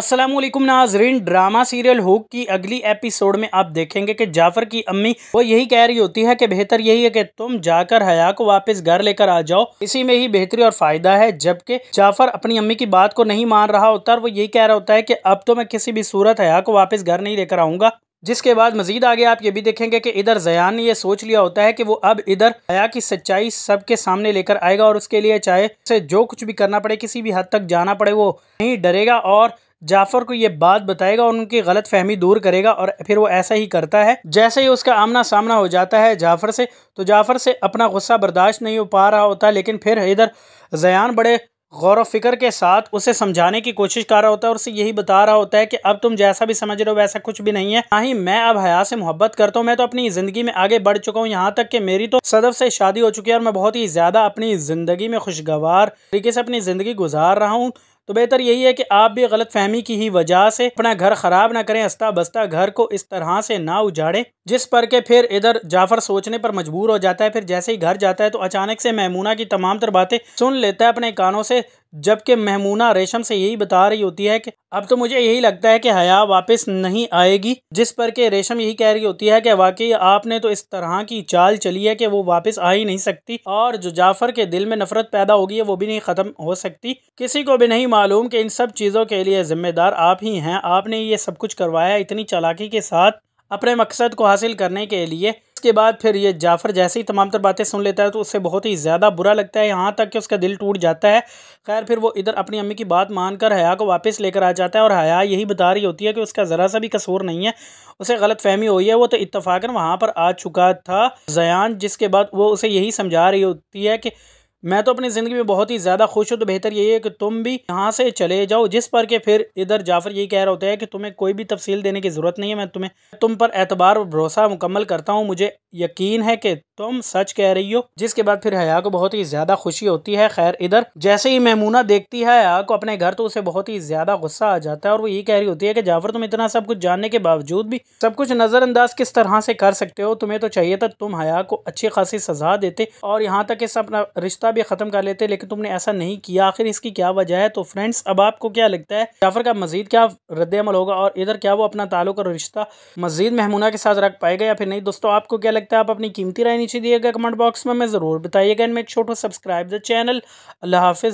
असलम नाजरीन drama serial hook की अगली एपिसोड में आप देखेंगे कि जाफर की अम्मी वो यही कह रही होती है कि बेहतर यही है कि तुम जाकर हया को वापस घर लेकर आ जाओ इसी में ही बेहतरी और फायदा है जबकि जाफर अपनी अम्मी की बात को नहीं मान रहा होता और वो यही कह रहा होता है कि अब तो मैं किसी भी सूरत हया को वापस घर नहीं लेकर आऊँगा जिसके बाद मजीद आगे आप ये भी देखेंगे कि इधर जयान ने यह सोच लिया होता है कि वो अब इधर हया की सच्चाई सबके सामने लेकर आएगा और उसके लिए चाहे उसे जो कुछ भी करना पड़े किसी भी हद तक जाना पड़े वो नहीं डरेगा और जाफ़र को ये बात बताएगा और उनकी गलत फहमी दूर करेगा और फिर वो ऐसा ही करता है जैसे ही उसका आमना सामना हो जाता है जाफ़र से तो जाफ़र से अपना गुस्सा बर्दाश्त नहीं हो पा रहा होता लेकिन फिर इधर जयान बड़े गौर व फिक्र के साथ उसे समझाने की कोशिश कर रहा होता है और उसे यही बता रहा होता है कि अब तुम जैसा भी समझ रहे हो वैसा कुछ भी नहीं है ना ही मैं अब हया से मोहब्बत करता हूँ मैं तो अपनी ज़िंदगी में आगे बढ़ चुका हूँ यहाँ तक कि मेरी तो सदफ से शादी हो चुकी है और मैं बहुत ही ज़्यादा अपनी ज़िंदगी में खुशगवार तरीके से अपनी ज़िंदगी गुजार रहा हूँ तो बेहतर यही है कि आप भी गलत फहमी की ही वजह से अपना घर ख़राब ना करें अस्ता बस्ता घर को इस तरह से ना उजाड़ें जिस पर के फिर इधर जाफर सोचने पर मजबूर हो जाता है फिर जैसे ही घर जाता है तो अचानक से मैमूना की तमाम तर बातें सुन लेता है अपने कानों से जबकि महमूना रेशम से यही बता रही होती है कि अब तो मुझे यही लगता है कि हया वापस नहीं आएगी जिस पर के रेशम यही कह रही होती है कि वाकई आपने तो इस तरह की चाल चली है कि वो वापस आ ही नहीं सकती और जो जाफर के दिल में नफरत पैदा होगी है वो भी नहीं ख़त्म हो सकती किसी को भी नहीं मालूम कि इन सब चीज़ों के लिए ज़िम्मेदार आप ही हैं आपने ये सब कुछ करवाया इतनी चालाकी के साथ अपने मकसद को हासिल करने के लिए उसके बाद फिर ये जाफ़र जैसे ही तमाम तर बातें सुन लेता है तो उससे बहुत ही ज़्यादा बुरा लगता है यहाँ तक कि उसका दिल टूट जाता है खैर फिर वो इधर अपनी अम्मी की बात मानकर हया को वापस लेकर आ जाता है और हया यही बता रही होती है कि उसका ज़रा सा भी कसूर नहीं है उसे गलत फहमी हुई है वो तो इतफाक़न वहाँ पर आ चुका था जयान जिसके बाद वो उसे यही समझा रही होती है कि मैं तो अपनी ज़िंदगी में बहुत ही ज़्यादा खुश हूँ तो बेहतर यही है कि तुम भी यहाँ से चले जाओ जिस पर के फिर इधर जाफर यही कह रहा होता है कि तुम्हें कोई भी तफसील देने की ज़रूरत नहीं है मैं तुम्हें तुम पर एतबार और भरोसा मुकम्मल करता हूँ मुझे यकीन है कि तुम सच कह रही हो जिसके बाद फिर हया को बहुत ही ज़्यादा खुशी होती है खैर इधर जैसे ही महमूना देखती है हया को अपने घर तो उसे बहुत ही ज़्यादा गुस्सा आ जाता है और वो यही कह रही होती है कि जाफर तुम इतना सब कुछ जानने के बावजूद भी सब कुछ नज़रअंदाज किस तरह से कर सकते हो तुम्हें तो चाहिए था तुम हया को अच्छी खासी सजा देते और यहाँ तक इस अपना रिश्ता साहब ये ख़त्म कर लेते लेकिन तुमने ऐसा नहीं किया आखिर इसकी क्या वजह है तो फ्रेंड्स अब आपको क्या लगता है जाफर का मजीद क्या रद्दमल होगा और इधर क्या वो अपना ताल्लुक और रिश्ता मजीद महमूना के साथ रख पाएगा या फिर नहीं दोस्तों आपको क्या लगता है आप अपनी कीमती राय नीचे दिएगा कमेंट बॉक्स में मैं ज़रूर बताइएगा इनमें एक छोटो सब्सक्राइब द चैनल अल्लाह हाफिज़